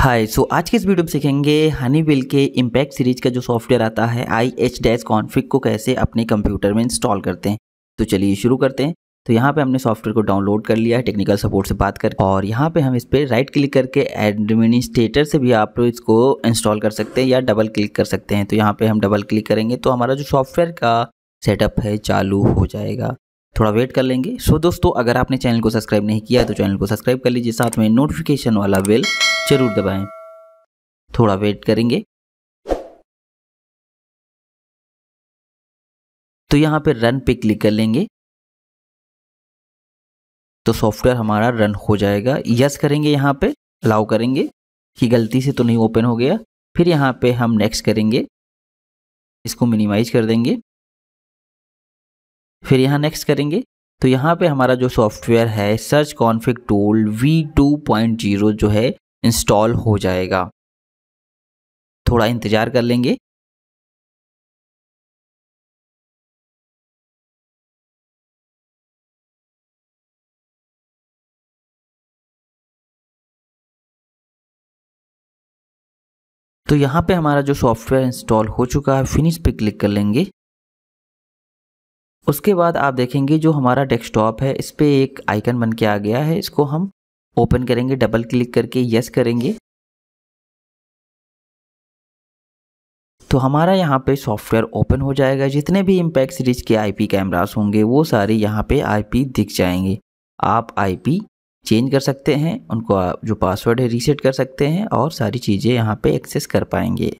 हाय सो आज के इस वीडियो में सीखेंगे बिल के इम्पैक्ट सीरीज का जो सॉफ्टवेयर आता है आई एच डैश कॉन्फ्लिक को कैसे अपने कंप्यूटर में इंस्टॉल करते हैं तो चलिए शुरू करते हैं तो यहाँ पे हमने सॉफ्टवेयर को डाउनलोड कर लिया है टेक्निकल सपोर्ट से बात कर और यहाँ पे हम इस पर राइट क्लिक करके एडमिनिस्ट्रेटर से भी आप इसको इंस्टॉल कर सकते हैं या डबल क्लिक कर सकते हैं तो यहाँ पर हम डबल क्लिक करेंगे तो हमारा जो सॉफ्टवेयर का सेटअप है चालू हो जाएगा थोड़ा वेट कर लेंगे सो दोस्तों अगर आपने चैनल को सब्सक्राइब नहीं किया तो चैनल को सब्सक्राइब कर लीजिए साथ में नोटिफिकेशन वाला बिल ज़रूर दबाएं। थोड़ा वेट करेंगे तो यहाँ पे रन पे क्लिक कर लेंगे तो सॉफ्टवेयर हमारा रन हो जाएगा यस करेंगे यहां पे अलाउ करेंगे कि गलती से तो नहीं ओपन हो गया फिर यहां पे हम नेक्स्ट करेंगे इसको मिनिमाइज कर देंगे फिर यहाँ नेक्स्ट करेंगे तो यहां पे हमारा जो सॉफ्टवेयर है सर्च कॉन्फिक टूल V2.0 जो है इंस्टॉल हो जाएगा थोड़ा इंतज़ार कर लेंगे तो यहाँ पे हमारा जो सॉफ्टवेयर इंस्टॉल हो चुका है फिनिश पे क्लिक कर लेंगे उसके बाद आप देखेंगे जो हमारा डेस्कटॉप है इस पर एक आइकन बन के आ गया है इसको हम ओपन करेंगे डबल क्लिक करके यस करेंगे तो हमारा यहाँ पे सॉफ्टवेयर ओपन हो जाएगा जितने भी इम्पैक्ट सीरीज के आईपी कैमरास होंगे वो सारे यहाँ पे आईपी दिख जाएंगे आप आईपी चेंज कर सकते हैं उनको जो पासवर्ड है रीसेट कर सकते हैं और सारी चीज़ें यहाँ पे एक्सेस कर पाएंगे